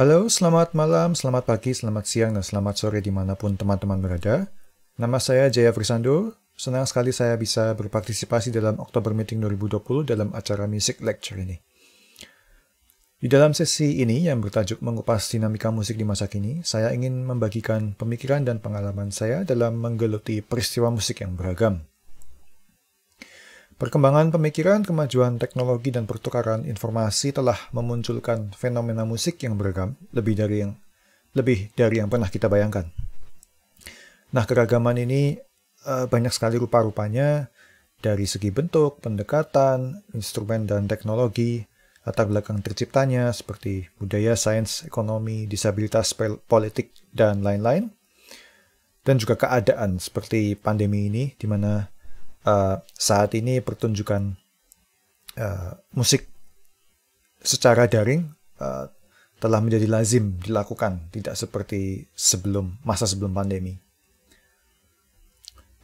Halo, selamat malam, selamat pagi, selamat siang, dan selamat sore dimanapun teman-teman berada. Nama saya Jaya Frisando. Senang sekali saya bisa berpartisipasi dalam Oktober Meeting 2020 dalam acara Music Lecture ini. Di dalam sesi ini yang bertajuk mengupas dinamika musik di masa kini, saya ingin membagikan pemikiran dan pengalaman saya dalam menggeluti peristiwa musik yang beragam. Perkembangan pemikiran, kemajuan teknologi, dan pertukaran informasi telah memunculkan fenomena musik yang beragam, lebih dari yang lebih dari yang pernah kita bayangkan. Nah, keragaman ini eh, banyak sekali rupa-rupanya dari segi bentuk, pendekatan, instrumen dan teknologi, latar belakang terciptanya seperti budaya, sains, ekonomi, disabilitas, politik, dan lain-lain. Dan juga keadaan seperti pandemi ini di mana uh, saat ini pertunjukan uh, musik secara daring uh, telah menjadi lazim dilakukan, tidak seperti sebelum masa sebelum pandemi.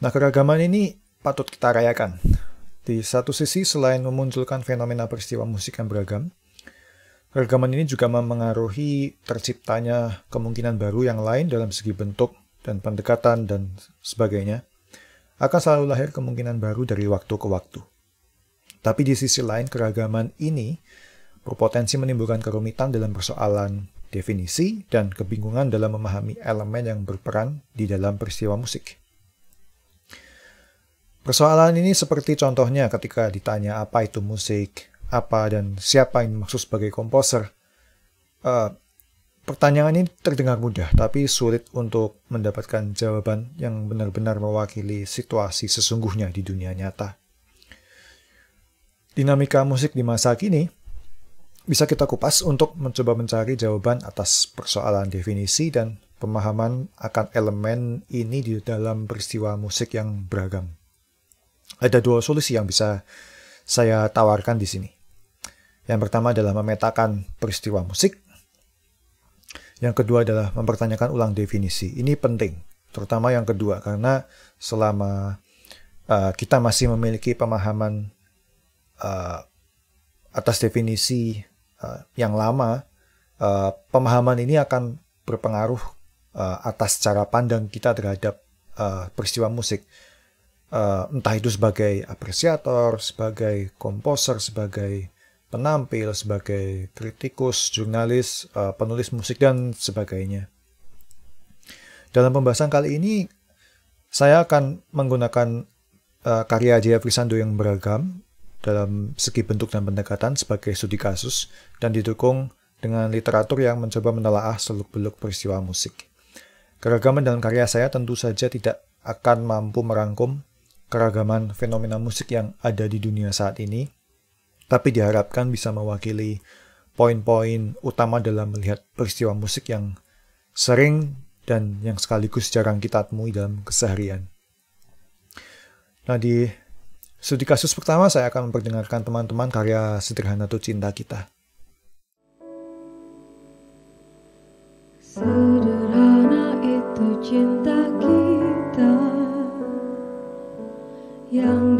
Nah, keragaman ini patut kita rayakan. Di satu sisi, selain memunculkan fenomena peristiwa musik yang beragam, keragaman ini juga memengaruhi terciptanya kemungkinan baru yang lain dalam segi bentuk dan pendekatan dan sebagainya akan selalu lahir kemungkinan baru dari waktu ke waktu. Tapi di sisi lain, keragaman ini berpotensi menimbulkan kerumitan dalam persoalan definisi dan kebingungan dalam memahami elemen yang berperan di dalam peristiwa musik. Persoalan ini seperti contohnya ketika ditanya apa itu musik, apa dan siapa yang dimaksud sebagai komposer. Uh, Pertanyaan ini terdengar mudah, tapi sulit untuk mendapatkan jawaban yang benar-benar mewakili situasi sesungguhnya di dunia nyata. Dinamika musik di masa kini bisa kita kupas untuk mencoba mencari jawaban atas persoalan definisi dan pemahaman akan elemen ini di dalam peristiwa musik yang beragam. Ada dua solusi yang bisa saya tawarkan di sini. Yang pertama adalah memetakan peristiwa musik yang kedua adalah mempertanyakan ulang definisi. Ini penting, terutama yang kedua karena selama uh, kita masih memiliki pemahaman uh, atas definisi uh, yang lama, uh, pemahaman ini akan berpengaruh uh, atas cara pandang kita terhadap uh, peristiwa musik. Uh, entah itu sebagai apresiator, sebagai komposer, sebagai penampil, sebagai kritikus, jurnalis, eh, penulis musik, dan sebagainya. Dalam pembahasan kali ini, saya akan menggunakan eh, karya Jaya Frisando yang beragam dalam segi bentuk dan pendekatan sebagai studi kasus dan didukung dengan literatur yang mencoba menelaah seluk-beluk peristiwa musik. Keragaman dalam karya saya tentu saja tidak akan mampu merangkum keragaman fenomena musik yang ada di dunia saat ini, tapi diharapkan bisa mewakili poin-poin utama dalam melihat peristiwa musik yang sering dan yang sekaligus jarang kita temui dalam keseharian. Nah, di studi kasus pertama saya akan memperdengarkan teman-teman karya sederhana tuh cinta kita. Sederhana itu cinta kita yang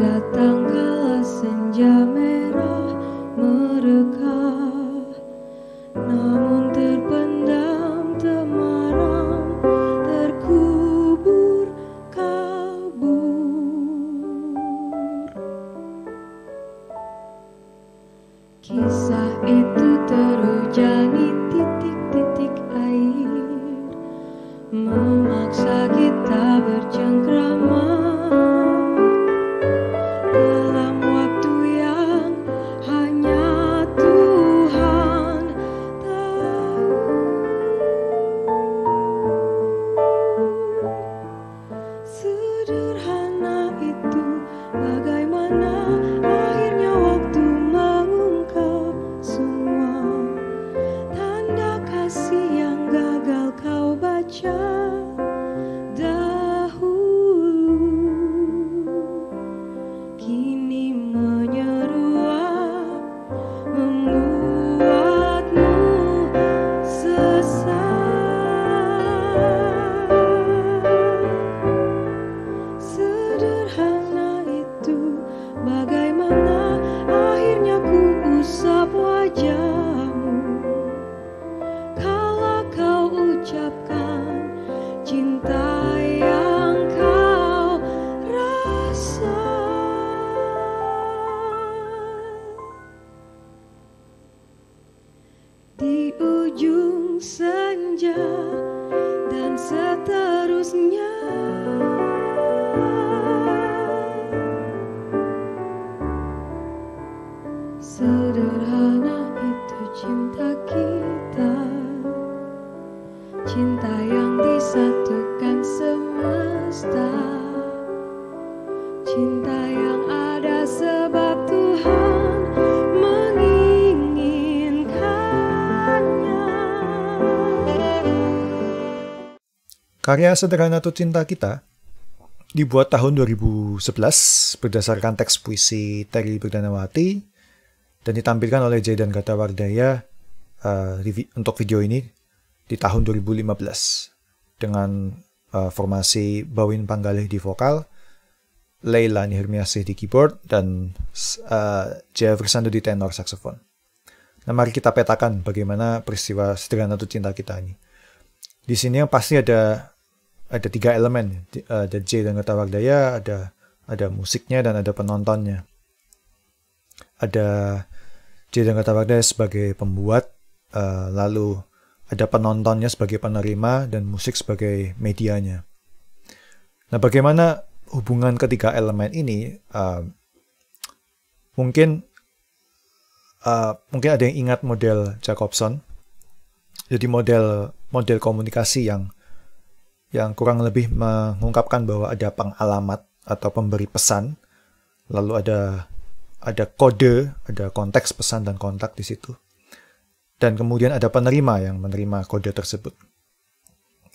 di ujung senja dan seterusnya. Karya sederhana tuh cinta kita dibuat tahun 2011 berdasarkan teks puisi Terry Berdanawati dan ditampilkan oleh Jay dan Gata Wardaya uh, eh, untuk video ini di tahun 2015 dengan uh, formasi Bawin Panggalih di vokal, Leila Nihirmiasih di keyboard, dan uh, eh, Jefferson di tenor saxophone. Nah, mari kita petakan bagaimana peristiwa sederhana itu cinta kita ini. Di sini yang pasti ada ada tiga elemen, ada J dan kata Wagdaya, ada ada musiknya dan ada penontonnya. Ada J dan kata Wagdaya sebagai pembuat, eh, lalu ada penontonnya sebagai penerima dan musik sebagai medianya. Nah, bagaimana hubungan ketiga elemen ini? Eh, mungkin eh, mungkin ada yang ingat model Jacobson. Jadi model model komunikasi yang yang kurang lebih mengungkapkan bahwa ada pengalamat atau pemberi pesan, lalu ada ada kode, ada konteks pesan dan kontak di situ. Dan kemudian ada penerima yang menerima kode tersebut.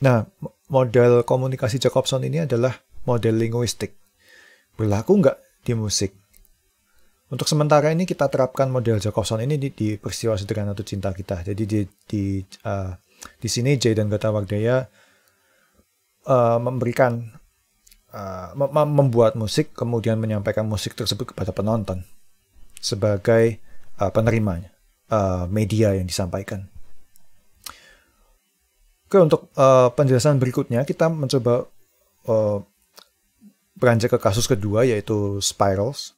Nah, model komunikasi Jacobson ini adalah model linguistik. Berlaku nggak di musik? Untuk sementara ini kita terapkan model Jacobson ini di, di peristiwa sederhana atau cinta kita. Jadi di di uh, di sini Jay dan Gata Wardaya uh, memberikan uh, membuat musik kemudian menyampaikan musik tersebut kepada penonton sebagai uh, penerimanya uh, media yang disampaikan. Oke untuk uh, penjelasan berikutnya kita mencoba uh, beranjak ke kasus kedua yaitu spirals.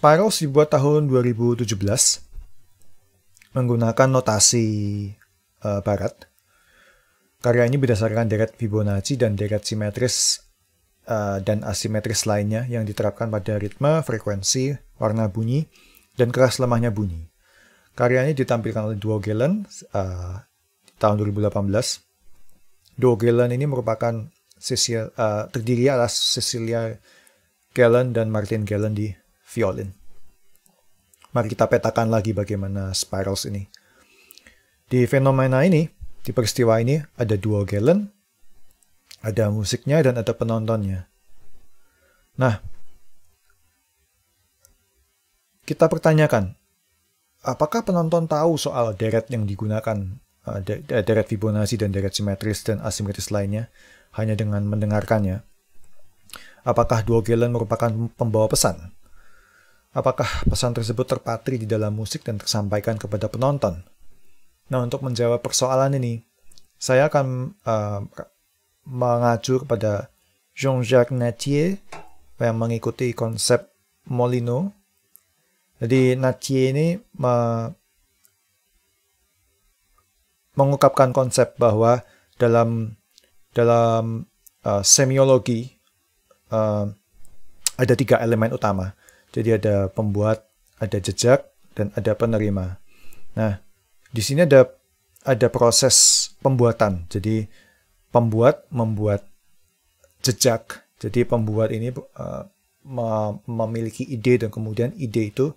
Spirals dibuat tahun 2017 menggunakan notasi uh, barat. Karya ini berdasarkan deret Fibonacci dan deret simetris uh, dan asimetris lainnya yang diterapkan pada ritme, frekuensi, warna bunyi, dan keras lemahnya bunyi. Karya ini ditampilkan oleh Duo uh, tahun 2018. Duo Galen ini merupakan Cecil, uh, terdiri atas Cecilia Galen dan Martin Gallen di violin. Mari kita petakan lagi bagaimana spirals ini. Di fenomena ini, di peristiwa ini ada dua galen, ada musiknya dan ada penontonnya. Nah, kita pertanyakan, apakah penonton tahu soal deret yang digunakan, eh, deret Fibonacci dan deret simetris dan asimetris lainnya, hanya dengan mendengarkannya? Apakah dua galen merupakan pembawa pesan? Apakah pesan tersebut terpatri di dalam musik dan tersampaikan kepada penonton? Nah, untuk menjawab persoalan ini, saya akan uh, eh, mengacu kepada Jean-Jacques Nattier yang mengikuti konsep Molino. Jadi Nattier ini me mengungkapkan konsep bahwa dalam dalam uh, semiologi uh, ada tiga elemen utama jadi ada pembuat, ada jejak, dan ada penerima. Nah, di sini ada ada proses pembuatan. Jadi pembuat membuat jejak. Jadi pembuat ini uh, memiliki ide dan kemudian ide itu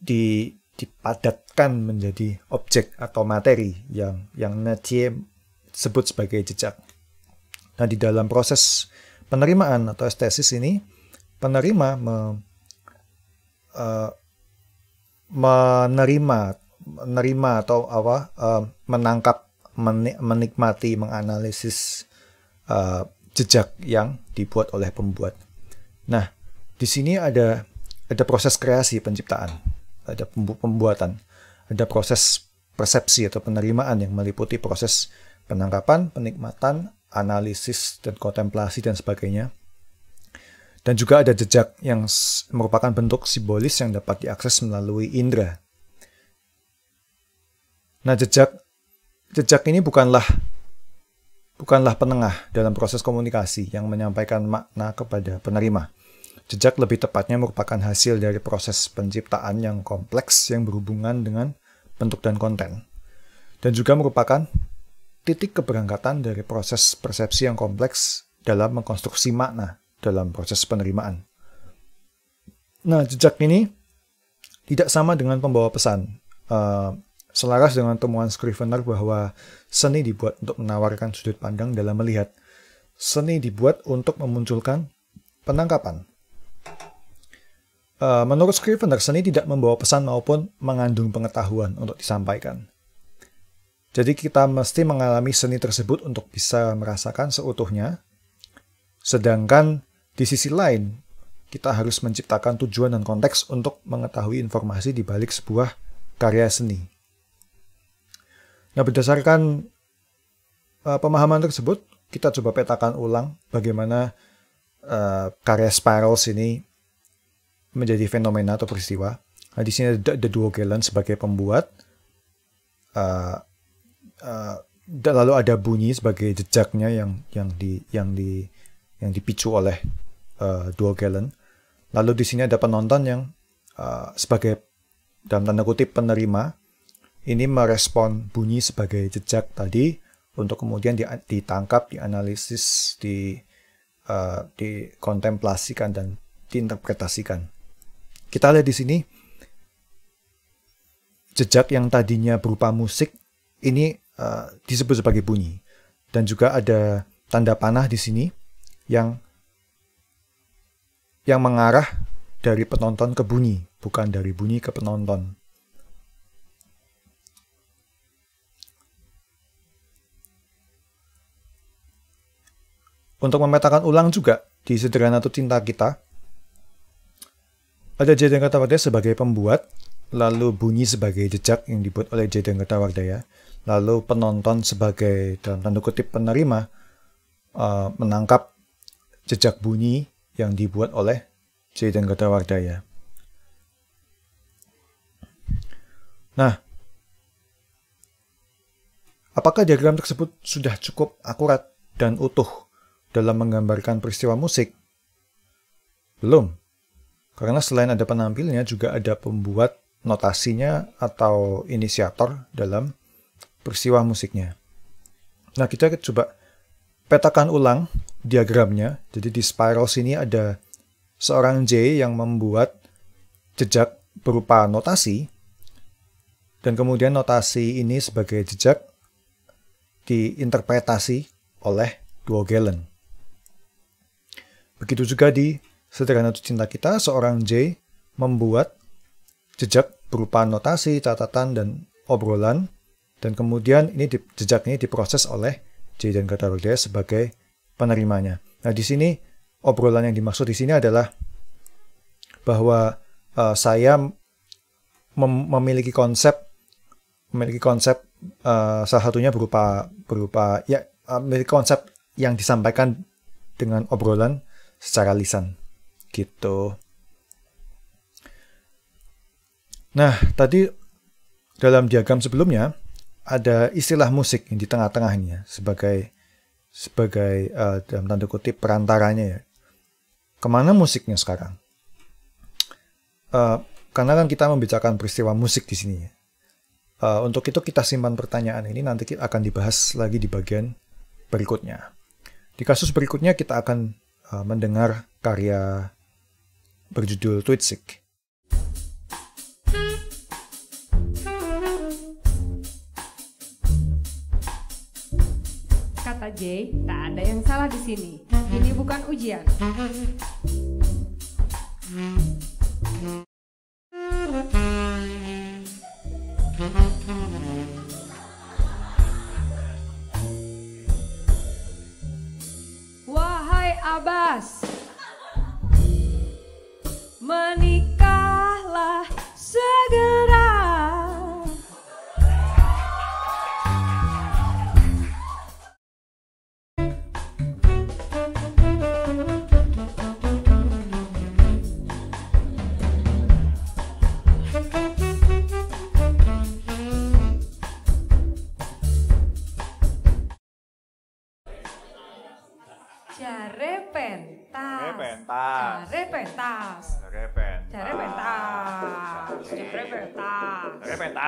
di, dipadatkan menjadi objek atau materi yang yang Nietzsche sebut sebagai jejak. Nah, di dalam proses penerimaan atau estesis ini, penerima mem uh, menerima menerima atau apa uh, menangkap menikmati menganalisis uh, jejak yang dibuat oleh pembuat. Nah, di sini ada ada proses kreasi penciptaan, ada pembuatan, ada proses persepsi atau penerimaan yang meliputi proses penangkapan, penikmatan, analisis dan kontemplasi dan sebagainya. Dan juga ada jejak yang merupakan bentuk simbolis yang dapat diakses melalui indera. Nah, jejak jejak ini bukanlah bukanlah penengah dalam proses komunikasi yang menyampaikan makna kepada penerima. Jejak lebih tepatnya merupakan hasil dari proses penciptaan yang kompleks yang berhubungan dengan bentuk dan konten. Dan juga merupakan titik keberangkatan dari proses persepsi yang kompleks dalam mengkonstruksi makna dalam proses penerimaan. Nah, jejak ini tidak sama dengan pembawa pesan. Uh, selaras dengan temuan Scrivener bahwa seni dibuat untuk menawarkan sudut pandang dalam melihat. Seni dibuat untuk memunculkan penangkapan. Uh, menurut Scrivener, seni tidak membawa pesan maupun mengandung pengetahuan untuk disampaikan. Jadi kita mesti mengalami seni tersebut untuk bisa merasakan seutuhnya. Sedangkan di sisi lain, kita harus menciptakan tujuan dan konteks untuk mengetahui informasi di balik sebuah karya seni. Nah, berdasarkan uh, pemahaman tersebut, kita coba petakan ulang bagaimana uh, karya Spirals ini menjadi fenomena atau peristiwa. Nah, di sini ada The Galen sebagai pembuat, uh, uh, lalu ada bunyi sebagai jejaknya yang yang di yang di yang dipicu oleh Eh, dua dual gallon. Lalu di sini ada penonton yang uh, sebagai dalam tanda kutip penerima ini merespon bunyi sebagai jejak tadi untuk kemudian ditangkap, dianalisis, di uh, dikontemplasikan dan diinterpretasikan. Kita lihat di sini jejak yang tadinya berupa musik ini uh, disebut sebagai bunyi dan juga ada tanda panah di sini yang yang mengarah dari penonton ke bunyi, bukan dari bunyi ke penonton. Untuk memetakan ulang juga di sederhana tuh cinta kita, ada J. Dengkatawardaya sebagai pembuat, lalu bunyi sebagai jejak yang dibuat oleh J. Dengkatawardaya, lalu penonton sebagai dalam tanda kutip penerima, uh, menangkap jejak bunyi yang dibuat oleh C. Kota Wardaya. Nah, apakah diagram tersebut sudah cukup akurat dan utuh dalam menggambarkan peristiwa musik? Belum, karena selain ada penampilnya juga ada pembuat notasinya atau inisiator dalam peristiwa musiknya. Nah, kita coba petakan ulang diagramnya. Jadi di spiral sini ada seorang J yang membuat jejak berupa notasi dan kemudian notasi ini sebagai jejak diinterpretasi oleh Galen. Begitu juga di Sederhana Cinta Kita, seorang J membuat jejak berupa notasi, catatan, dan obrolan, dan kemudian ini di, jejak ini diproses oleh J dan Kata sebagai penerimanya. Nah, di sini obrolan yang dimaksud di sini adalah bahwa uh, saya mem memiliki konsep memiliki konsep uh, salah satunya berupa berupa ya uh, memiliki konsep yang disampaikan dengan obrolan secara lisan gitu. Nah, tadi dalam diagram sebelumnya ada istilah musik yang di tengah-tengahnya sebagai sebagai uh, dalam tanda kutip perantaranya ya. Kemana musiknya sekarang? Uh, karena kan kita membicarakan peristiwa musik di sini ya. Uh, untuk itu kita simpan pertanyaan ini nanti kita akan dibahas lagi di bagian berikutnya. Di kasus berikutnya kita akan uh, mendengar karya berjudul Twitsik J, tak ada yang salah di sini. Ini bukan ujian. Wahai Abbas, meni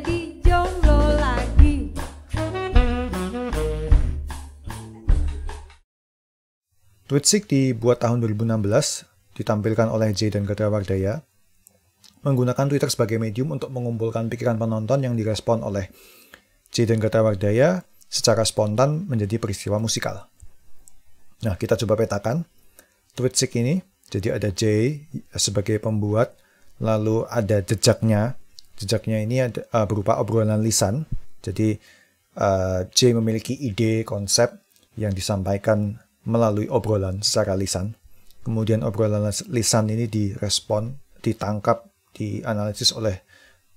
jadi jomblo Twitsik dibuat tahun 2016 ditampilkan oleh Jay dan Gatra Wardaya menggunakan Twitter sebagai medium untuk mengumpulkan pikiran penonton yang direspon oleh Jay dan Gatra Wardaya secara spontan menjadi peristiwa musikal. Nah, kita coba petakan Twitsik ini. Jadi ada Jay sebagai pembuat, lalu ada jejaknya Jejaknya ini ada, uh, berupa obrolan lisan. Jadi uh, J memiliki ide, konsep yang disampaikan melalui obrolan secara lisan. Kemudian obrolan lisan ini direspon, ditangkap, dianalisis oleh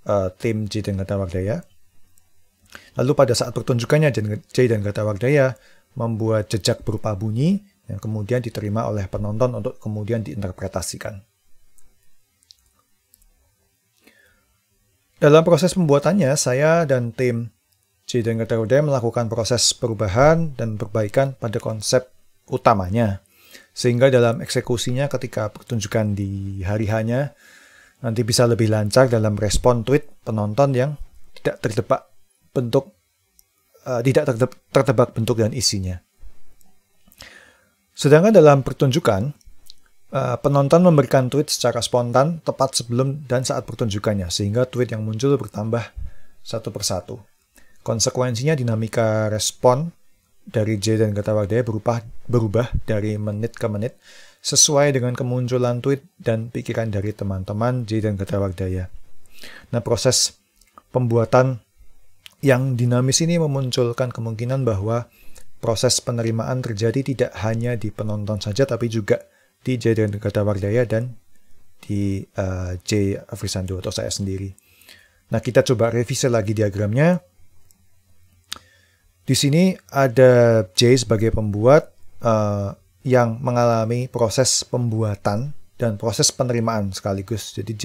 uh, tim J dan Gatawardaya. Lalu pada saat pertunjukannya J dan Gatawardaya membuat jejak berupa bunyi yang kemudian diterima oleh penonton untuk kemudian diinterpretasikan. Dalam proses pembuatannya, saya dan tim Cideng Terude melakukan proses perubahan dan perbaikan pada konsep utamanya. Sehingga dalam eksekusinya ketika pertunjukan di hari hanya, nanti bisa lebih lancar dalam respon tweet penonton yang tidak terdebak bentuk uh, tidak terdebak bentuk dan isinya. Sedangkan dalam pertunjukan, Eh, penonton memberikan tweet secara spontan tepat sebelum dan saat pertunjukannya, sehingga tweet yang muncul bertambah satu persatu. Konsekuensinya dinamika respon dari J dan Gatawardaya berubah, berubah dari menit ke menit sesuai dengan kemunculan tweet dan pikiran dari teman-teman J dan Gatawardaya. Nah, proses pembuatan yang dinamis ini memunculkan kemungkinan bahwa proses penerimaan terjadi tidak hanya di penonton saja tapi juga di J kata Wardaya dan di uh, eh, J Afrisando atau saya sendiri. Nah, kita coba revisi lagi diagramnya. Di sini ada J sebagai pembuat uh, yang mengalami proses pembuatan dan proses penerimaan sekaligus. Jadi J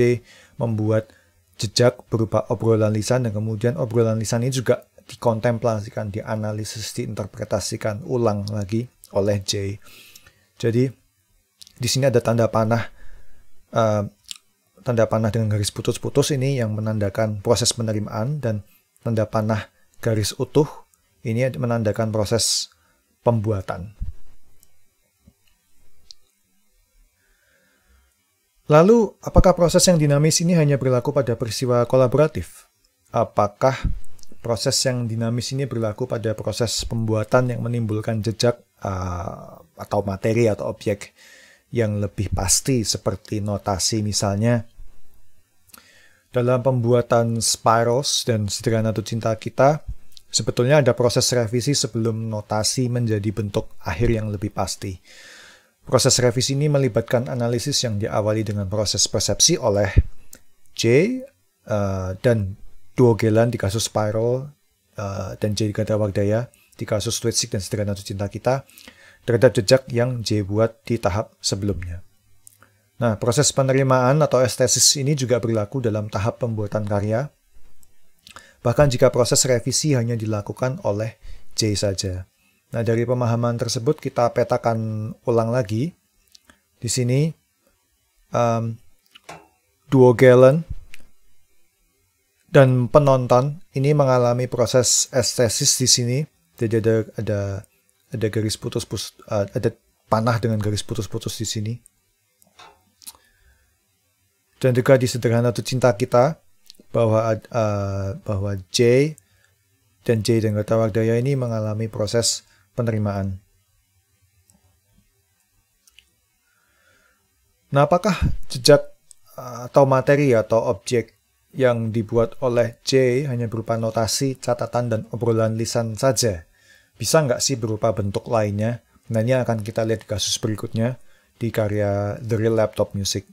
membuat jejak berupa obrolan lisan dan kemudian obrolan lisan ini juga dikontemplasikan, dianalisis, diinterpretasikan ulang lagi oleh J. Jadi di sini ada tanda panah uh, tanda panah dengan garis putus-putus ini yang menandakan proses penerimaan dan tanda panah garis utuh ini menandakan proses pembuatan. Lalu, apakah proses yang dinamis ini hanya berlaku pada peristiwa kolaboratif? Apakah proses yang dinamis ini berlaku pada proses pembuatan yang menimbulkan jejak uh, atau materi atau objek? yang lebih pasti seperti notasi misalnya dalam pembuatan spirals dan Sederhana Tuh Cinta kita sebetulnya ada proses revisi sebelum notasi menjadi bentuk akhir yang lebih pasti. Proses revisi ini melibatkan analisis yang diawali dengan proses persepsi oleh J uh, dan Gelan di kasus Spiral uh, eh, dan J Gandawardaya di kasus Twitsik dan Sederhana Tuh Cinta kita terhadap jejak yang J buat di tahap sebelumnya. Nah, proses penerimaan atau estesis ini juga berlaku dalam tahap pembuatan karya, bahkan jika proses revisi hanya dilakukan oleh J saja. Nah, dari pemahaman tersebut kita petakan ulang lagi. Di sini, um, Galen dan penonton ini mengalami proses estesis di sini. Jadi ada, ada ada garis putus-putus uh, eh, ada panah dengan garis putus-putus di sini dan juga di sederhana itu cinta kita bahwa uh, bahwa J dan J dan kata Wardaya ini mengalami proses penerimaan. Nah, apakah jejak eh, atau materi atau objek yang dibuat oleh J hanya berupa notasi, catatan, dan obrolan lisan saja? bisa nggak sih berupa bentuk lainnya? Nah ini akan kita lihat di kasus berikutnya di karya The Real Laptop Music.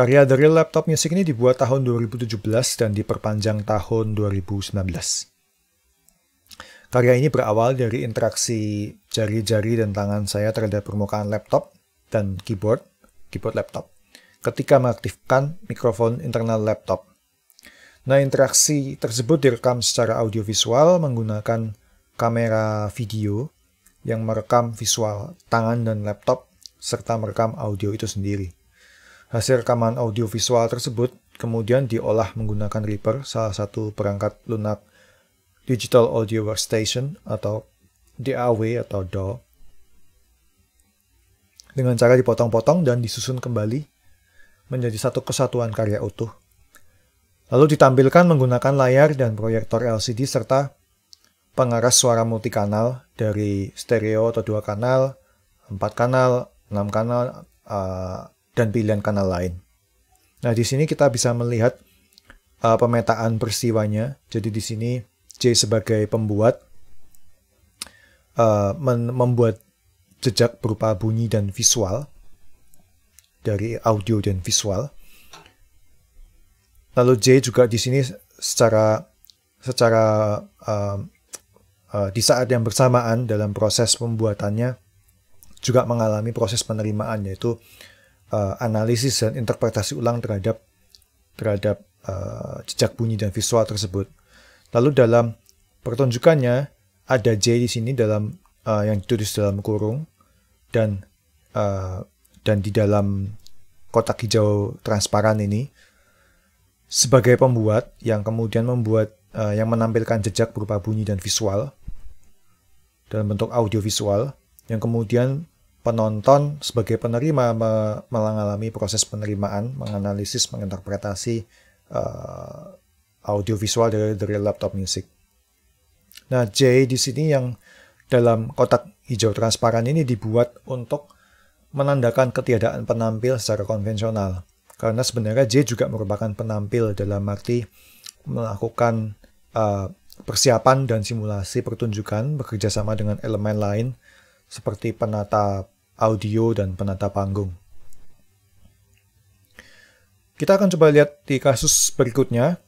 Karya dari Laptop Music ini dibuat tahun 2017 dan diperpanjang tahun 2019. Karya ini berawal dari interaksi jari-jari dan tangan saya terhadap permukaan laptop dan keyboard, keyboard laptop, ketika mengaktifkan mikrofon internal laptop. Nah, interaksi tersebut direkam secara audiovisual menggunakan kamera video yang merekam visual tangan dan laptop serta merekam audio itu sendiri. Hasil rekaman audiovisual tersebut kemudian diolah menggunakan Reaper, salah satu perangkat lunak Digital Audio Workstation atau DAW atau DAW. Dengan cara dipotong-potong dan disusun kembali menjadi satu kesatuan karya utuh. Lalu ditampilkan menggunakan layar dan proyektor LCD serta pengaras suara multikanal dari stereo atau dua kanal, empat kanal, enam kanal, eh, dan pilihan kanal lain. Nah, di sini kita bisa melihat uh, pemetaan peristiwanya. Jadi di sini J sebagai pembuat uh, membuat jejak berupa bunyi dan visual dari audio dan visual. Lalu J juga di sini secara secara uh, uh, di saat yang bersamaan dalam proses pembuatannya juga mengalami proses penerimaan yaitu uh, analisis dan interpretasi ulang terhadap terhadap uh, jejak bunyi dan visual tersebut. Lalu dalam pertunjukannya ada J di sini dalam uh, yang ditulis dalam kurung dan uh, dan di dalam kotak hijau transparan ini sebagai pembuat yang kemudian membuat uh, yang menampilkan jejak berupa bunyi dan visual dalam bentuk audiovisual yang kemudian penonton sebagai penerima mengalami proses penerimaan, menganalisis, menginterpretasi uh, audiovisual dari dari laptop musik. Nah, J di sini yang dalam kotak hijau transparan ini dibuat untuk menandakan ketiadaan penampil secara konvensional. Karena sebenarnya J juga merupakan penampil dalam arti melakukan uh, persiapan dan simulasi pertunjukan bekerjasama dengan elemen lain seperti penata audio dan penata panggung. Kita akan coba lihat di kasus berikutnya.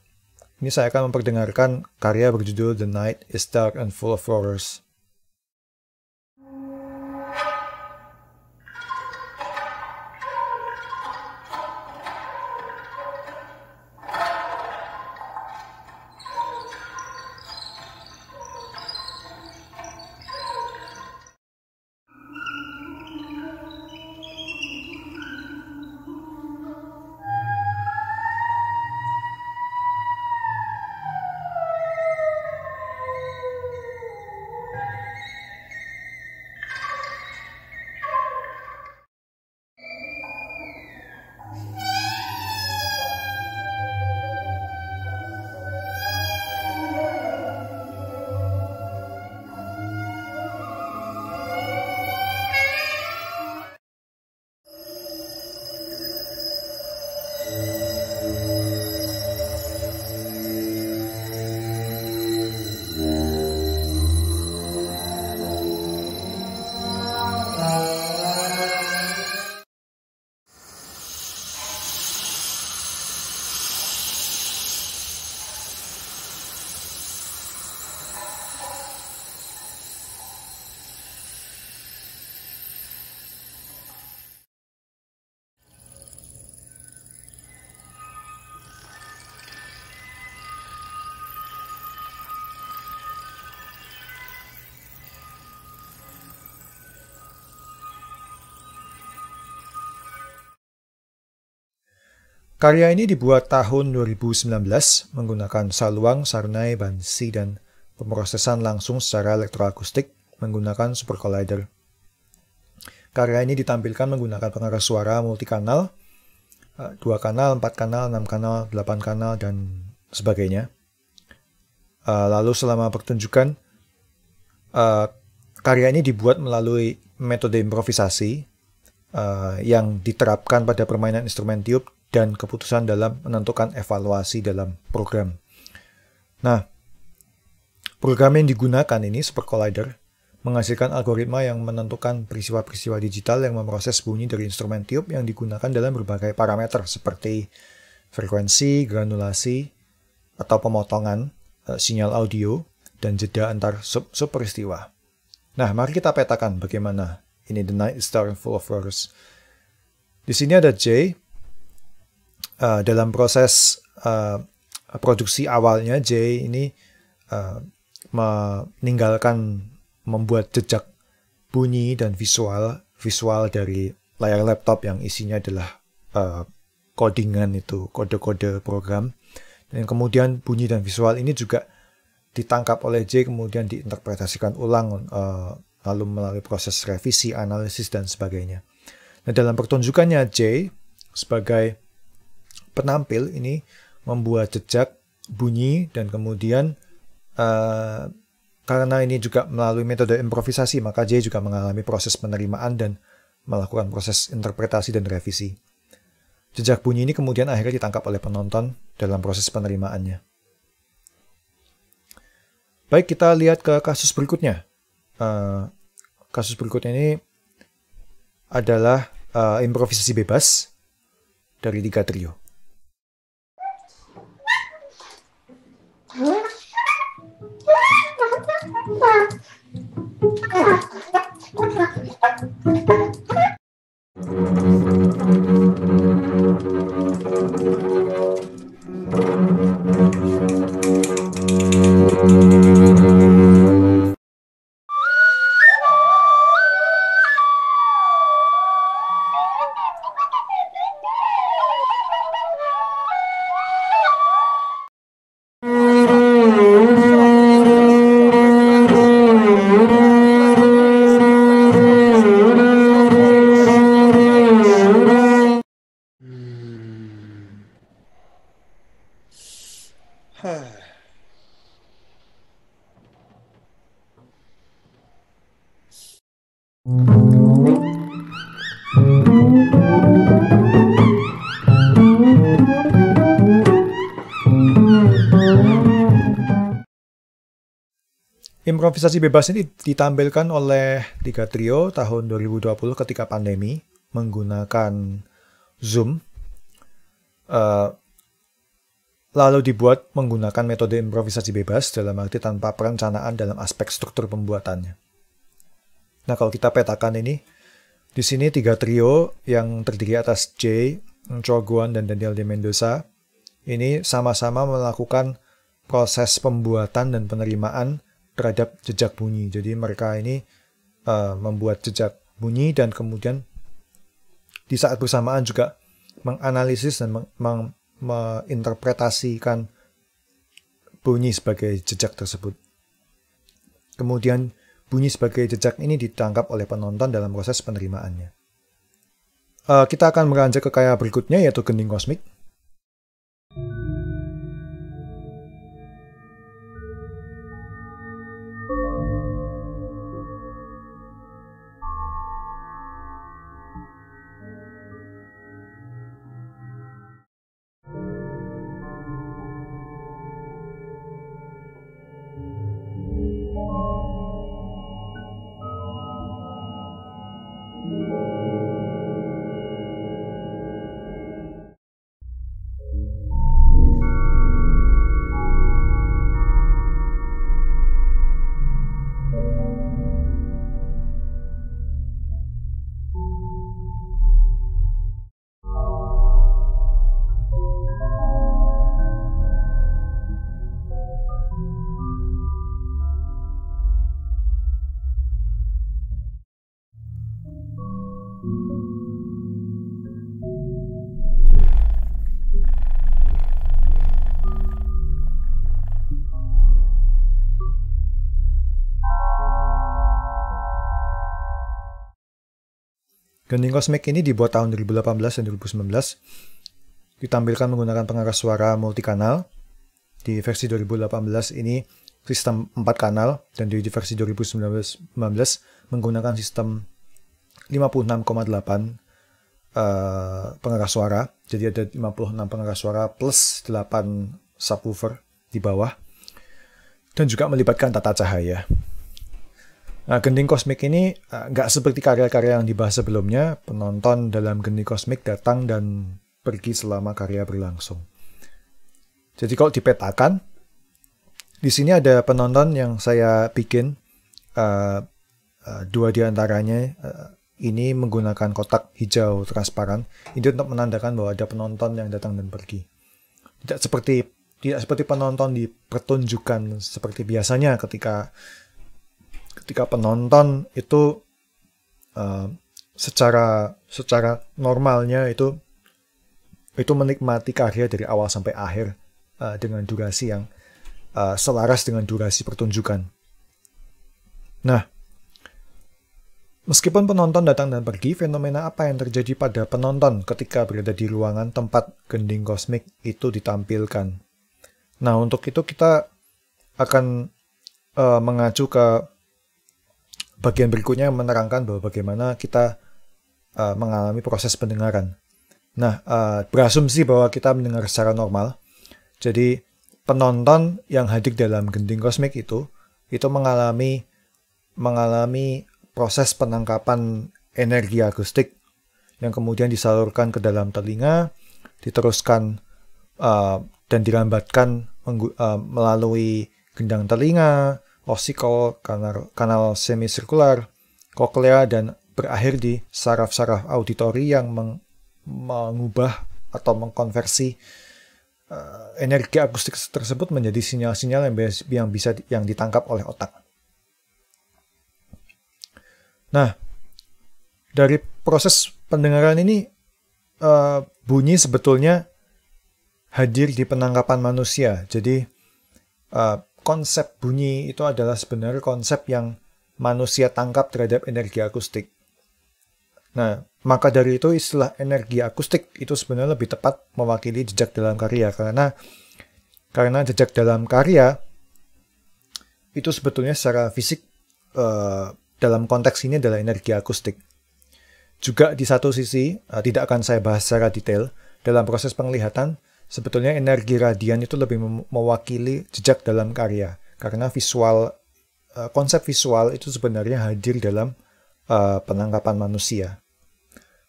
Ini saya akan memperdengarkan karya berjudul The Night is Dark and Full of Horrors. Karya ini dibuat tahun 2019 menggunakan saluang, sarnai, bansi, dan pemrosesan langsung secara elektroakustik menggunakan super collider. Karya ini ditampilkan menggunakan pengarah suara multikanal, eh, dua kanal, empat kanal, enam kanal, delapan kanal, dan sebagainya. Eh, lalu selama pertunjukan, eh, karya ini dibuat melalui metode improvisasi yang diterapkan pada permainan instrumen tiup dan keputusan dalam menentukan evaluasi dalam program. Nah, program yang digunakan ini, Super Collider, menghasilkan algoritma yang menentukan peristiwa-peristiwa digital yang memproses bunyi dari instrumen tiup yang digunakan dalam berbagai parameter seperti frekuensi, granulasi, atau pemotongan eh, sinyal audio, dan jeda antar sub peristiwa. Nah, mari kita petakan bagaimana ini The Night Star Full of Rose. Di sini ada J, uh, dalam proses uh, produksi awalnya J ini uh, meninggalkan membuat jejak bunyi dan visual visual dari layar laptop yang isinya adalah uh, codingan itu kode-kode program dan kemudian bunyi dan visual ini juga ditangkap oleh J kemudian diinterpretasikan ulang uh, lalu melalui proses revisi, analisis dan sebagainya. Nah, dalam pertunjukannya J sebagai penampil ini membuat jejak bunyi dan kemudian uh, karena ini juga melalui metode improvisasi maka J juga mengalami proses penerimaan dan melakukan proses interpretasi dan revisi. Jejak bunyi ini kemudian akhirnya ditangkap oleh penonton dalam proses penerimaannya. Baik, kita lihat ke kasus berikutnya. Uh, kasus berikutnya ini adalah uh, improvisasi bebas dari tiga trio. ちょっと待って。improvisasi bebas ini ditampilkan oleh Tiga Trio tahun 2020 ketika pandemi menggunakan Zoom. Uh, lalu dibuat menggunakan metode improvisasi bebas dalam arti tanpa perencanaan dalam aspek struktur pembuatannya. Nah, kalau kita petakan ini, di sini tiga trio yang terdiri atas J, Choguan, dan Daniel de Mendoza, ini sama-sama melakukan proses pembuatan dan penerimaan terhadap jejak bunyi. Jadi mereka ini uh, membuat jejak bunyi dan kemudian di saat bersamaan juga menganalisis dan menginterpretasikan bunyi sebagai jejak tersebut. Kemudian bunyi sebagai jejak ini ditangkap oleh penonton dalam proses penerimaannya. Uh, kita akan beranjak ke kaya berikutnya yaitu gending kosmik. Gending Cosmic ini dibuat tahun 2018 dan 2019. Ditampilkan menggunakan pengeras suara multi kanal. Di versi 2018 ini sistem 4 kanal dan di versi 2019 menggunakan sistem 56,8 uh, eh, pengeras suara. Jadi ada 56 pengeras suara plus 8 subwoofer di bawah. Dan juga melibatkan tata cahaya. Nah, Gending Kosmik ini eh, nggak uh, seperti karya-karya yang dibahas sebelumnya, penonton dalam Gending Kosmik datang dan pergi selama karya berlangsung. Jadi kalau dipetakan, di sini ada penonton yang saya bikin, uh, uh, dua di uh, ini menggunakan kotak hijau transparan, ini untuk menandakan bahwa ada penonton yang datang dan pergi. Tidak seperti tidak seperti penonton di pertunjukan seperti biasanya ketika ketika penonton itu uh, secara secara normalnya itu itu menikmati karya dari awal sampai akhir uh, dengan durasi yang uh, selaras dengan durasi pertunjukan. Nah, meskipun penonton datang dan pergi, fenomena apa yang terjadi pada penonton ketika berada di ruangan tempat gending kosmik itu ditampilkan? Nah, untuk itu kita akan uh, mengacu ke bagian berikutnya menerangkan bahwa bagaimana kita uh, mengalami proses pendengaran. Nah, uh, berasumsi bahwa kita mendengar secara normal. Jadi, penonton yang hadir dalam gending kosmik itu itu mengalami mengalami proses penangkapan energi akustik yang kemudian disalurkan ke dalam telinga, diteruskan uh, dan dilambatkan uh, melalui gendang telinga, osikol, kanal, kanal semisirkular, koklea, dan berakhir di saraf-saraf auditori yang meng, mengubah atau mengkonversi uh, energi akustik tersebut menjadi sinyal-sinyal yang, yang bisa yang ditangkap oleh otak. Nah, dari proses pendengaran ini uh, bunyi sebetulnya hadir di penangkapan manusia. Jadi uh, konsep bunyi itu adalah sebenarnya konsep yang manusia tangkap terhadap energi akustik. Nah, maka dari itu istilah energi akustik itu sebenarnya lebih tepat mewakili jejak dalam karya karena karena jejak dalam karya itu sebetulnya secara fisik eh, dalam konteks ini adalah energi akustik. Juga di satu sisi eh, tidak akan saya bahas secara detail dalam proses penglihatan Sebetulnya energi radian itu lebih mewakili jejak dalam karya karena visual eh, konsep visual itu sebenarnya hadir dalam eh, penangkapan manusia.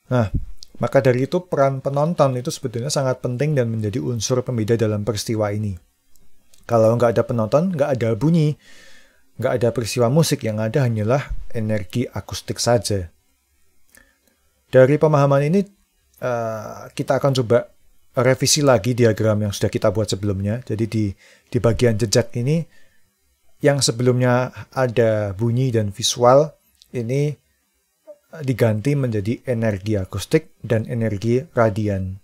Nah, maka dari itu peran penonton itu sebetulnya sangat penting dan menjadi unsur pembeda dalam peristiwa ini. Kalau nggak ada penonton, nggak ada bunyi, nggak ada peristiwa musik yang ada hanyalah energi akustik saja. Dari pemahaman ini, eh, kita akan coba revisi lagi diagram yang sudah kita buat sebelumnya. Jadi di, di bagian jejak ini, yang sebelumnya ada bunyi dan visual, ini eh, diganti menjadi energi akustik dan energi radian.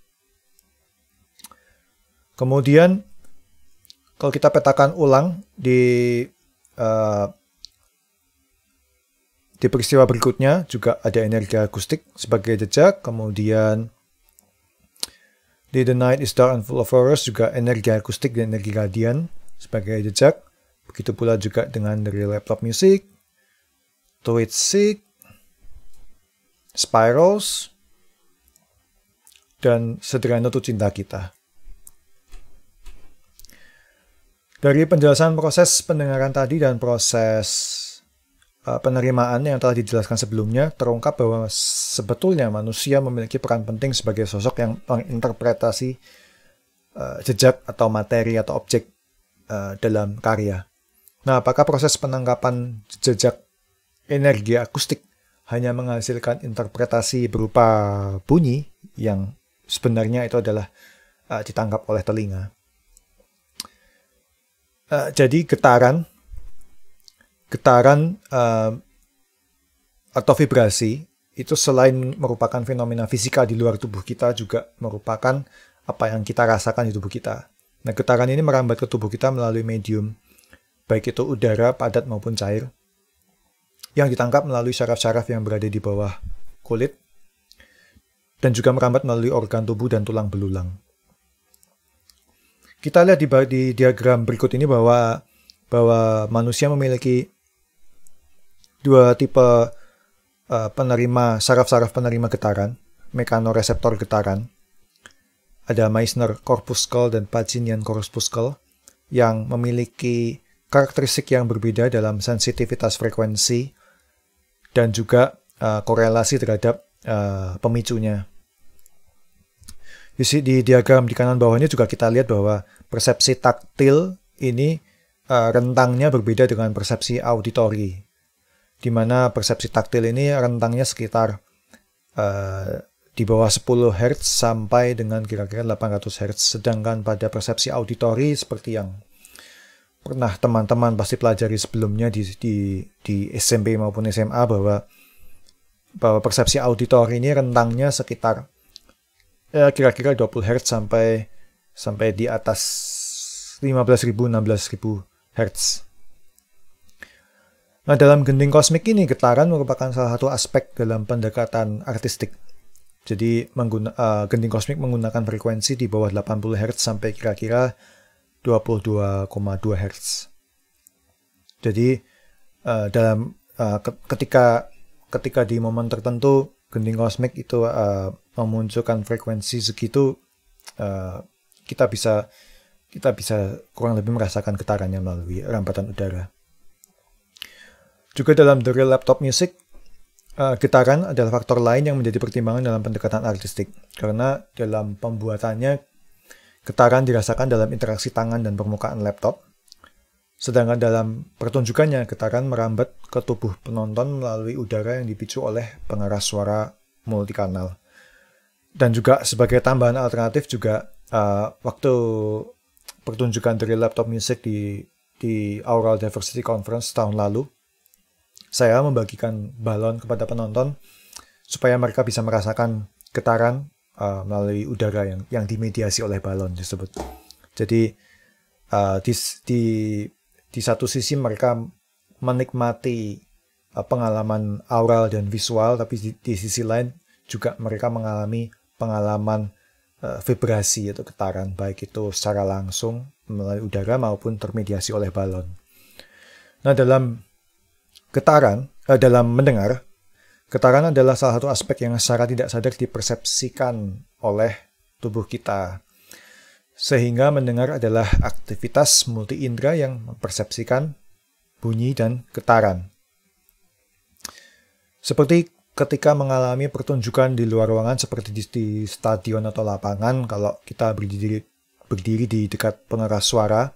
Kemudian, kalau kita petakan ulang di uh, di peristiwa berikutnya juga ada energi akustik sebagai jejak, kemudian Day the Night is Dark and Full of Horrors juga energi akustik dan energi radian sebagai jejak. Begitu pula juga dengan dari laptop music, Tweet Seek, Spirals, dan Sederhana Tuh Cinta Kita. Dari penjelasan proses pendengaran tadi dan proses Eh, penerimaan yang telah dijelaskan sebelumnya terungkap bahwa sebetulnya manusia memiliki peran penting sebagai sosok yang menginterpretasi uh, jejak atau materi atau objek uh, dalam karya. Nah, apakah proses penangkapan jejak energi akustik hanya menghasilkan interpretasi berupa bunyi yang sebenarnya itu adalah uh, ditangkap oleh telinga? Uh, jadi getaran getaran uh, atau vibrasi itu selain merupakan fenomena fisika di luar tubuh kita juga merupakan apa yang kita rasakan di tubuh kita. Nah, getaran ini merambat ke tubuh kita melalui medium baik itu udara, padat maupun cair yang ditangkap melalui saraf-saraf yang berada di bawah kulit dan juga merambat melalui organ tubuh dan tulang belulang. Kita lihat di, di diagram berikut ini bahwa bahwa manusia memiliki dua tipe uh, penerima saraf-saraf penerima getaran, mekanoreseptor getaran. Ada Meissner corpuscle dan Pacinian corpuscle yang memiliki karakteristik yang berbeda dalam sensitivitas frekuensi dan juga uh, korelasi terhadap uh, pemicunya. Di, di diagram di kanan bawahnya juga kita lihat bahwa persepsi taktil ini uh, rentangnya berbeda dengan persepsi auditori di mana persepsi taktil ini rentangnya sekitar uh, di bawah 10 Hz sampai dengan kira-kira 800 Hz. Sedangkan pada persepsi auditori seperti yang pernah teman-teman pasti pelajari sebelumnya di, di, di SMP maupun SMA bahwa bahwa persepsi auditori ini rentangnya sekitar ya, kira-kira dua 20 Hz sampai sampai di atas 15.000 16.000 Hz. Nah, dalam gending kosmik ini, getaran merupakan salah satu aspek dalam pendekatan artistik. Jadi, mengguna, uh, eh, gending kosmik menggunakan frekuensi di bawah 80 Hz sampai kira-kira 22,2 Hz. Jadi, uh, dalam uh, ketika ketika di momen tertentu gending kosmik itu uh, memunculkan frekuensi segitu uh, kita bisa kita bisa kurang lebih merasakan getarannya melalui rambatan udara. Juga dalam The Real Laptop Music, uh, getaran adalah faktor lain yang menjadi pertimbangan dalam pendekatan artistik, karena dalam pembuatannya getaran dirasakan dalam interaksi tangan dan permukaan laptop, sedangkan dalam pertunjukannya getaran merambat ke tubuh penonton melalui udara yang dipicu oleh pengeras suara multikanal. Dan juga sebagai tambahan alternatif juga uh, waktu pertunjukan dari laptop music di di Aural Diversity Conference tahun lalu saya membagikan balon kepada penonton supaya mereka bisa merasakan getaran uh, melalui udara yang yang dimediasi oleh balon tersebut. Jadi uh, di, di di satu sisi mereka menikmati uh, pengalaman aural dan visual, tapi di, di sisi lain juga mereka mengalami pengalaman uh, vibrasi atau getaran baik itu secara langsung melalui udara maupun termediasi oleh balon. Nah dalam Getaran uh, dalam mendengar, getaran adalah salah satu aspek yang secara tidak sadar dipersepsikan oleh tubuh kita. Sehingga mendengar adalah aktivitas multi indera yang mempersepsikan bunyi dan getaran. Seperti ketika mengalami pertunjukan di luar ruangan seperti di, di stadion atau lapangan kalau kita berdiri berdiri di dekat pengeras suara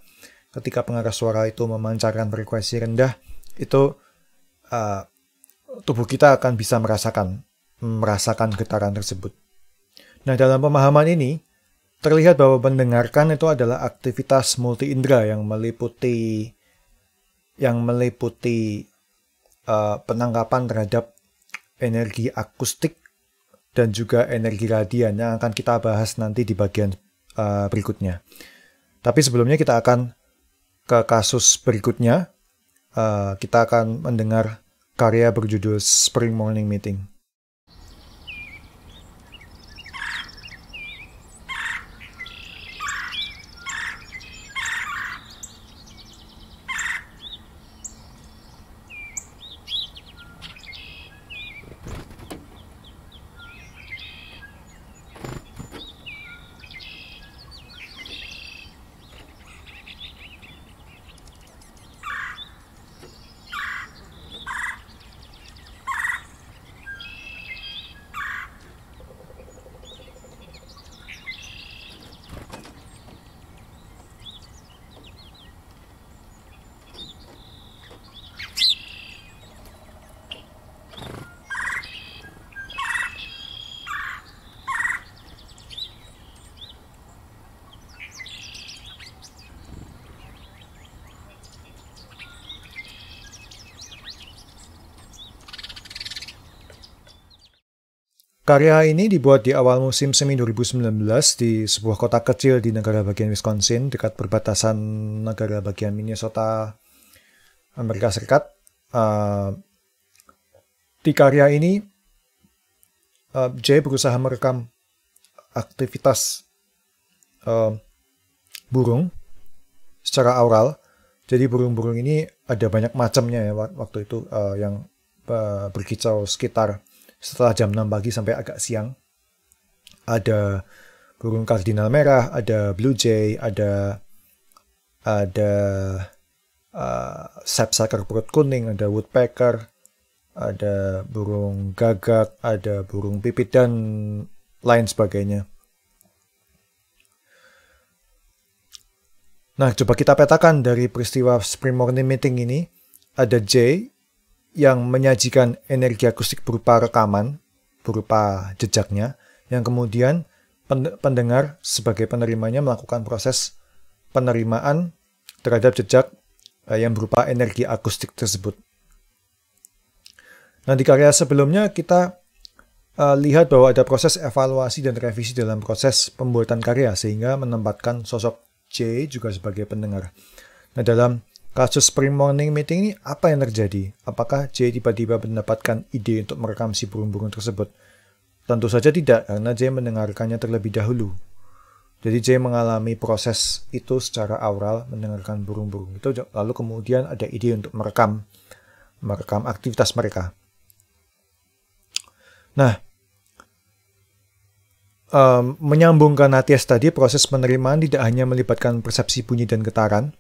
ketika pengeras suara itu memancarkan frekuensi rendah itu uh, tubuh kita akan bisa merasakan merasakan getaran tersebut. Nah, dalam pemahaman ini terlihat bahwa mendengarkan itu adalah aktivitas multi indera yang meliputi yang meliputi uh, penangkapan terhadap energi akustik dan juga energi radian yang akan kita bahas nanti di bagian uh, berikutnya. Tapi sebelumnya kita akan ke kasus berikutnya uh, kita akan mendengar karya berjudul Spring Morning Meeting. Karya ini dibuat di awal musim semi 2019 di sebuah kota kecil di negara bagian Wisconsin dekat perbatasan negara bagian Minnesota, Amerika Serikat. Uh, di karya ini, uh, eh, Jay berusaha merekam aktivitas uh, burung secara aural. Jadi burung-burung ini ada banyak macamnya ya waktu itu uh, yang uh, berkicau sekitar setelah jam 6 pagi sampai agak siang. Ada burung kardinal merah, ada blue jay, ada ada uh, sapsucker perut kuning, ada woodpecker, ada burung gagak, ada burung pipit dan lain sebagainya. Nah, coba kita petakan dari peristiwa Spring Morning Meeting ini. Ada Jay yang menyajikan energi akustik berupa rekaman, berupa jejaknya, yang kemudian pendengar sebagai penerimanya melakukan proses penerimaan terhadap jejak eh, yang berupa energi akustik tersebut. Nah, di karya sebelumnya kita uh, lihat bahwa ada proses evaluasi dan revisi dalam proses pembuatan karya sehingga menempatkan sosok C juga sebagai pendengar. Nah, dalam Kasus spring morning meeting ini apa yang terjadi? Apakah Jay tiba-tiba mendapatkan ide untuk merekam si burung-burung tersebut? Tentu saja tidak, karena Jay mendengarkannya terlebih dahulu. Jadi Jay mengalami proses itu secara aural mendengarkan burung-burung itu, lalu kemudian ada ide untuk merekam, merekam aktivitas mereka. Nah, um, menyambungkan tadi, proses penerimaan tidak hanya melibatkan persepsi bunyi dan getaran,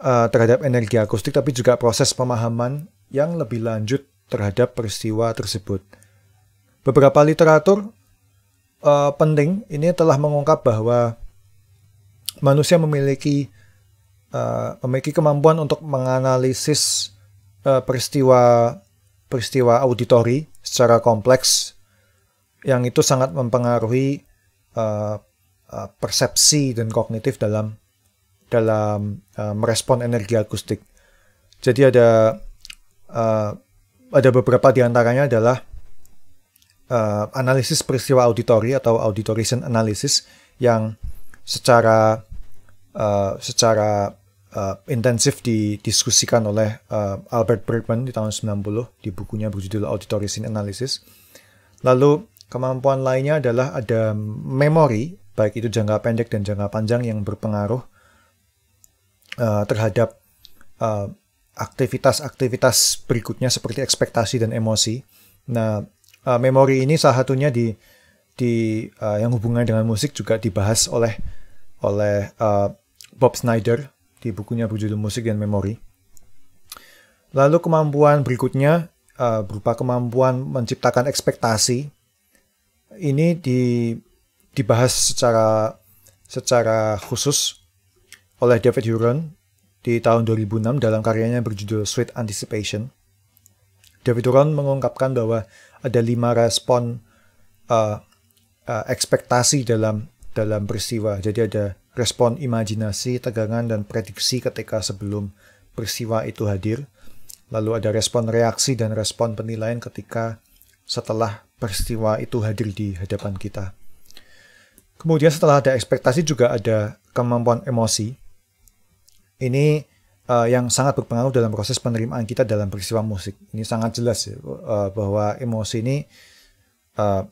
uh, terhadap energi akustik, tapi juga proses pemahaman yang lebih lanjut terhadap peristiwa tersebut. Beberapa literatur uh, penting ini telah mengungkap bahwa manusia memiliki uh, memiliki kemampuan untuk menganalisis uh, peristiwa peristiwa auditori secara kompleks yang itu sangat mempengaruhi uh, uh, persepsi dan kognitif dalam dalam uh, merespon energi akustik. Jadi ada uh, ada beberapa di antaranya adalah uh, analisis peristiwa auditori atau auditorization analysis yang secara uh, secara uh, intensif didiskusikan oleh uh, Albert Bergman di tahun 90 di bukunya berjudul auditorization Analysis. Lalu kemampuan lainnya adalah ada memori, baik itu jangka pendek dan jangka panjang yang berpengaruh Eh, terhadap aktivitas eh, aktivitas-aktivitas berikutnya seperti ekspektasi dan emosi. Nah, uh, memori ini salah satunya di di uh, yang hubungan dengan musik juga dibahas oleh oleh uh, Bob Snyder di bukunya berjudul Musik dan Memori. Lalu kemampuan berikutnya uh, berupa kemampuan menciptakan ekspektasi. Ini di dibahas secara secara khusus oleh David Huron di tahun 2006 dalam karyanya berjudul Sweet Anticipation. David Huron mengungkapkan bahwa ada lima respon uh, uh, ekspektasi dalam dalam peristiwa. Jadi ada respon imajinasi, tegangan, dan prediksi ketika sebelum peristiwa itu hadir. Lalu ada respon reaksi dan respon penilaian ketika setelah peristiwa itu hadir di hadapan kita. Kemudian setelah ada ekspektasi juga ada kemampuan emosi ini uh, yang sangat berpengaruh dalam proses penerimaan kita dalam peristiwa musik. Ini sangat jelas ya, uh, bahwa emosi ini uh,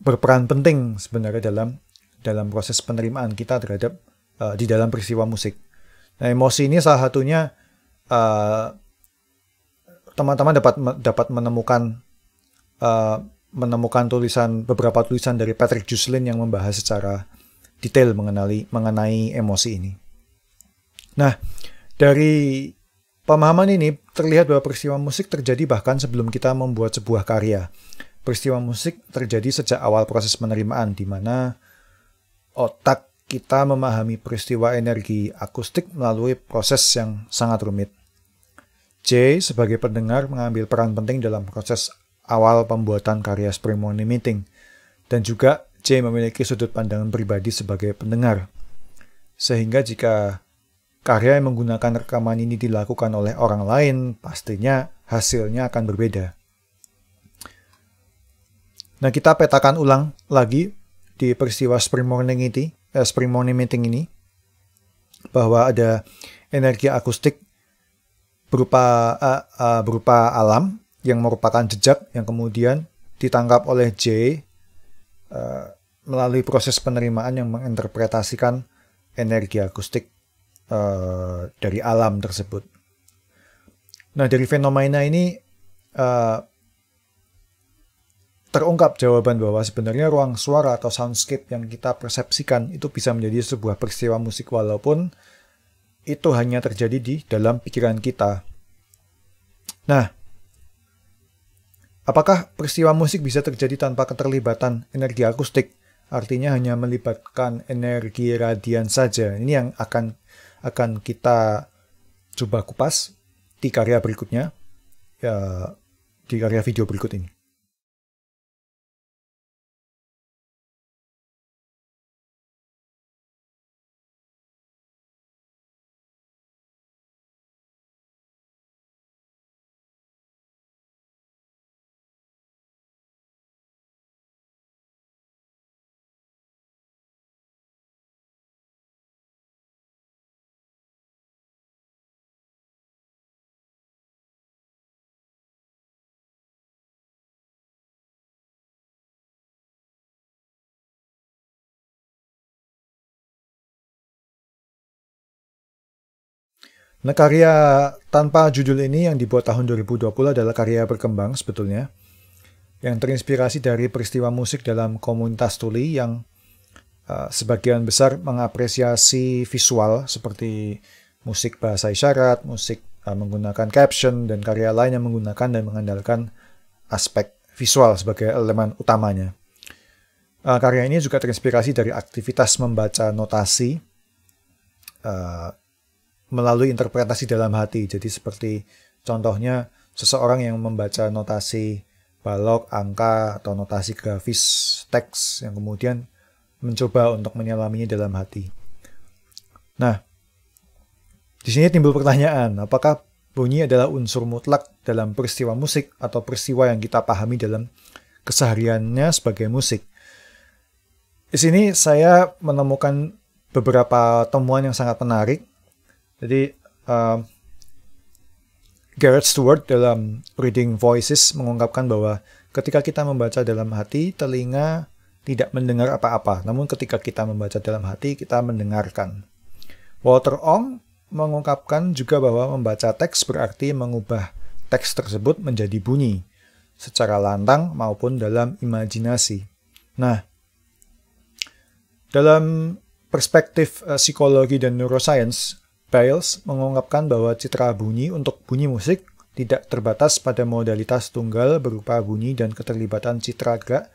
berperan penting sebenarnya dalam dalam proses penerimaan kita terhadap uh, di dalam peristiwa musik. Nah, emosi ini salah satunya teman-teman uh, dapat dapat menemukan uh, menemukan tulisan beberapa tulisan dari Patrick Juslin yang membahas secara detail mengenali mengenai emosi ini. Nah, dari pemahaman ini terlihat bahwa peristiwa musik terjadi bahkan sebelum kita membuat sebuah karya. Peristiwa musik terjadi sejak awal proses penerimaan, di mana otak kita memahami peristiwa energi akustik melalui proses yang sangat rumit. C. Sebagai pendengar mengambil peran penting dalam proses awal pembuatan karya Spring Morning Meeting. Dan juga C memiliki sudut pandangan pribadi sebagai pendengar. Sehingga jika karya yang menggunakan rekaman ini dilakukan oleh orang lain, pastinya hasilnya akan berbeda. Nah, kita petakan ulang lagi di peristiwa Spring Morning ini, eh, Spring Morning Meeting ini, bahwa ada energi akustik berupa uh, uh, berupa alam yang merupakan jejak yang kemudian ditangkap oleh J uh, melalui proses penerimaan yang menginterpretasikan energi akustik uh, dari alam tersebut. Nah, dari fenomena ini uh, terungkap jawaban bahwa sebenarnya ruang suara atau soundscape yang kita persepsikan itu bisa menjadi sebuah peristiwa musik walaupun itu hanya terjadi di dalam pikiran kita. Nah, apakah peristiwa musik bisa terjadi tanpa keterlibatan energi akustik? Artinya hanya melibatkan energi radian saja. Ini yang akan akan kita coba kupas di karya berikutnya, ya, di karya video berikut ini. Nah, karya tanpa judul ini yang dibuat tahun 2020 adalah karya berkembang sebetulnya yang terinspirasi dari peristiwa musik dalam komunitas tuli yang uh, sebagian besar mengapresiasi visual seperti musik bahasa isyarat, musik uh, menggunakan caption dan karya lain yang menggunakan dan mengandalkan aspek visual sebagai elemen utamanya. Uh, karya ini juga terinspirasi dari aktivitas membaca notasi uh, melalui interpretasi dalam hati. Jadi seperti contohnya seseorang yang membaca notasi balok, angka, atau notasi grafis, teks, yang kemudian mencoba untuk menyelaminya dalam hati. Nah, di sini timbul pertanyaan, apakah bunyi adalah unsur mutlak dalam peristiwa musik atau peristiwa yang kita pahami dalam kesehariannya sebagai musik? Di sini saya menemukan beberapa temuan yang sangat menarik jadi uh, um, Garrett Stewart dalam Reading Voices mengungkapkan bahwa ketika kita membaca dalam hati, telinga tidak mendengar apa-apa. Namun ketika kita membaca dalam hati, kita mendengarkan. Walter Ong mengungkapkan juga bahwa membaca teks berarti mengubah teks tersebut menjadi bunyi secara lantang maupun dalam imajinasi. Nah, dalam perspektif eh, psikologi dan neuroscience, Biles mengungkapkan bahwa citra bunyi untuk bunyi musik tidak terbatas pada modalitas tunggal berupa bunyi dan keterlibatan citra gerak,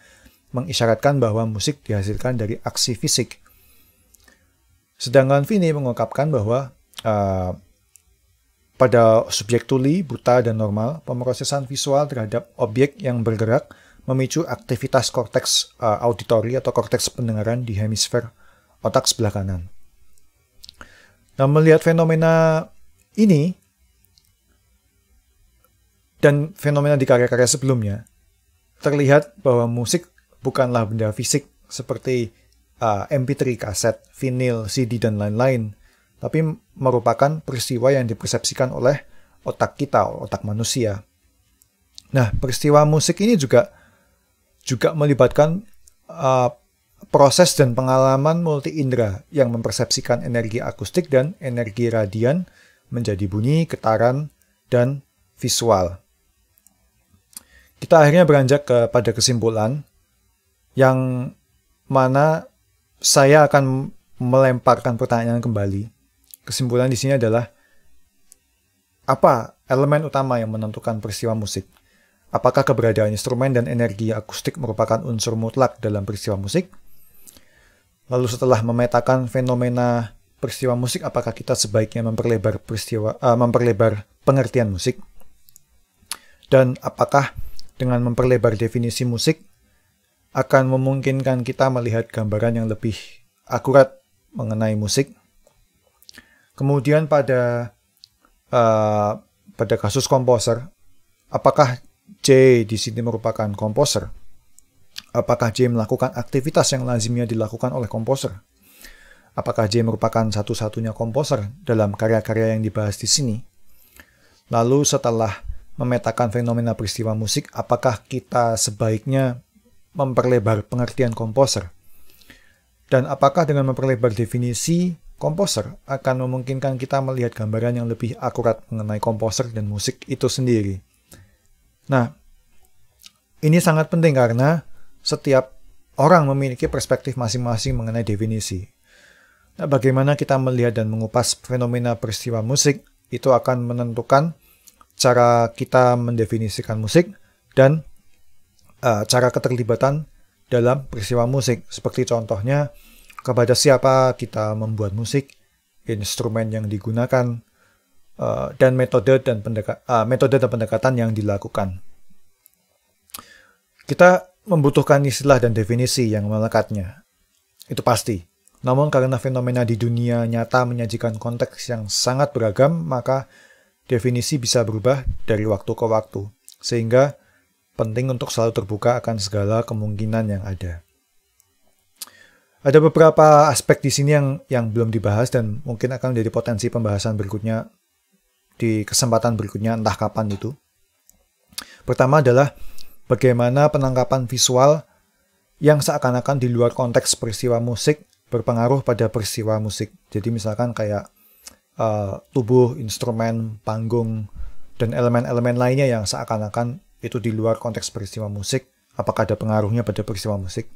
mengisyaratkan bahwa musik dihasilkan dari aksi fisik. Sedangkan Vini mengungkapkan bahwa uh, pada subjek tuli, buta, dan normal, pemrosesan visual terhadap objek yang bergerak memicu aktivitas korteks uh, auditori atau korteks pendengaran di hemisfer otak sebelah kanan. Nah, melihat fenomena ini dan fenomena di karya-karya sebelumnya, terlihat bahwa musik bukanlah benda fisik seperti uh, ah, MP3, kaset, vinil, CD, dan lain-lain, tapi merupakan peristiwa yang dipersepsikan oleh otak kita, otak manusia. Nah, peristiwa musik ini juga juga melibatkan uh, proses dan pengalaman multi indera yang mempersepsikan energi akustik dan energi radian menjadi bunyi, getaran, dan visual. Kita akhirnya beranjak kepada kesimpulan yang mana saya akan melemparkan pertanyaan kembali. Kesimpulan di sini adalah apa elemen utama yang menentukan peristiwa musik? Apakah keberadaan instrumen dan energi akustik merupakan unsur mutlak dalam peristiwa musik? Lalu setelah memetakan fenomena peristiwa musik, apakah kita sebaiknya memperlebar peristiwa uh, memperlebar pengertian musik? Dan apakah dengan memperlebar definisi musik akan memungkinkan kita melihat gambaran yang lebih akurat mengenai musik? Kemudian pada uh, pada kasus komposer, apakah J di sini merupakan komposer? Apakah J melakukan aktivitas yang lazimnya dilakukan oleh komposer? Apakah J merupakan satu-satunya komposer dalam karya-karya yang dibahas di sini? Lalu setelah memetakan fenomena peristiwa musik, apakah kita sebaiknya memperlebar pengertian komposer? Dan apakah dengan memperlebar definisi, komposer akan memungkinkan kita melihat gambaran yang lebih akurat mengenai komposer dan musik itu sendiri? Nah, ini sangat penting karena setiap orang memiliki perspektif masing-masing mengenai definisi. Nah, bagaimana kita melihat dan mengupas fenomena peristiwa musik itu akan menentukan cara kita mendefinisikan musik dan uh, cara keterlibatan dalam peristiwa musik. Seperti contohnya kepada siapa kita membuat musik, instrumen yang digunakan, uh, dan metode dan pendeka uh, metode dan pendekatan yang dilakukan. Kita membutuhkan istilah dan definisi yang melekatnya. Itu pasti. Namun karena fenomena di dunia nyata menyajikan konteks yang sangat beragam, maka definisi bisa berubah dari waktu ke waktu. Sehingga penting untuk selalu terbuka akan segala kemungkinan yang ada. Ada beberapa aspek di sini yang yang belum dibahas dan mungkin akan menjadi potensi pembahasan berikutnya di kesempatan berikutnya entah kapan itu. Pertama adalah bagaimana penangkapan visual yang seakan-akan di luar konteks peristiwa musik berpengaruh pada peristiwa musik. Jadi misalkan kayak uh, tubuh, instrumen, panggung, dan elemen-elemen lainnya yang seakan-akan itu di luar konteks peristiwa musik, apakah ada pengaruhnya pada peristiwa musik.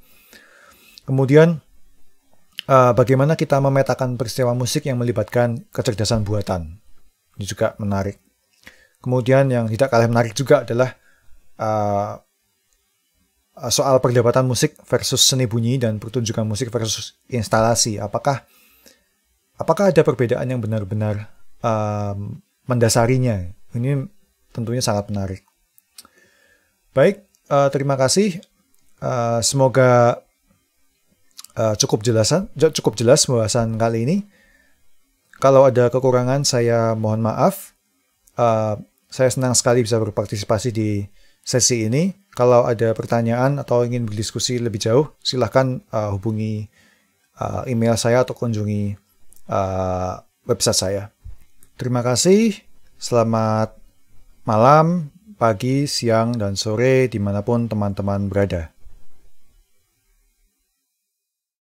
Kemudian, uh, bagaimana kita memetakan peristiwa musik yang melibatkan kecerdasan buatan. Ini juga menarik. Kemudian yang tidak kalah menarik juga adalah uh, Eh, soal perdebatan musik versus seni bunyi dan pertunjukan musik versus instalasi. Apakah apakah ada perbedaan yang benar-benar um, mendasarinya? Ini tentunya sangat menarik. Baik, uh, terima kasih. Uh, semoga uh, cukup jelasan, cukup jelas pembahasan kali ini. Kalau ada kekurangan, saya mohon maaf. Uh, saya senang sekali bisa berpartisipasi di sesi ini kalau ada pertanyaan atau ingin berdiskusi lebih jauh, silahkan uh, hubungi uh, email saya atau kunjungi uh, website saya. Terima kasih, selamat malam, pagi, siang, dan sore dimanapun teman-teman berada.